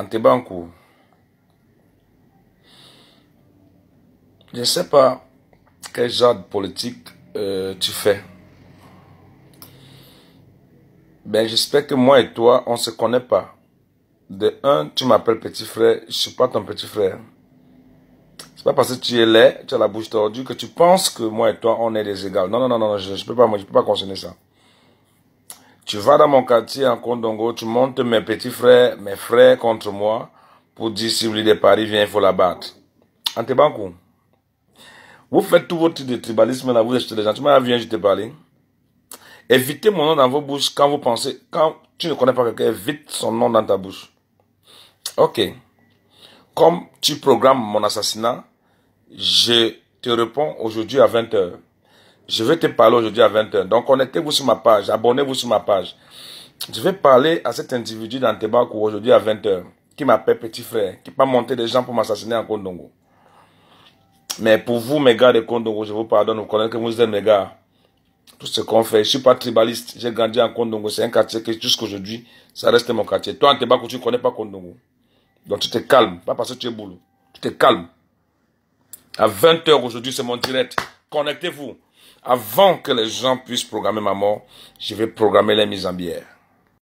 Antebankou, Je ne sais pas quel genre de politique euh, tu fais. Ben, j'espère que moi et toi, on ne se connaît pas. De un, tu m'appelles petit frère, je ne suis pas ton petit frère. C'est pas parce que tu es laid, tu as la bouche tordue, que tu penses que moi et toi, on est des égales. Non, non, non, non, je ne peux, pas, moi je peux pas concerner ça. Tu vas dans mon quartier en Kondongo, tu montes mes petits frères, mes frères contre moi, pour dire si de Paris viens, il faut la battre. En Vous faites tout votre de tribalisme là, vous achetez des gens. Tu m'as viens, hein, je te parlé. Évitez mon nom dans vos bouches quand vous pensez, quand tu ne connais pas quelqu'un, évite son nom dans ta bouche. Ok. Comme tu programmes mon assassinat, je te réponds aujourd'hui à 20 heures. Je vais te parler aujourd'hui à 20h. Donc connectez-vous sur ma page, abonnez-vous sur ma page. Je vais parler à cet individu dans aujourd'hui à 20h, qui m'appelle petit frère, qui pas monter des gens pour m'assassiner en Kondongo. Mais pour vous, mes gars de Kondongo, je vous pardonne, vous connaissez que vous êtes mes gars. Tout ce qu'on fait, je suis pas tribaliste, j'ai grandi en Kondongo, c'est un quartier que jusqu'aujourd'hui, ça reste mon quartier. Toi, en tu tu connais pas Kondongo. Donc tu te calmes, pas parce que tu es boulot. Tu te calmes. À 20h aujourd'hui, c'est mon direct. Connectez-vous. Avant que les gens puissent programmer ma mort, je vais programmer les mises en bière.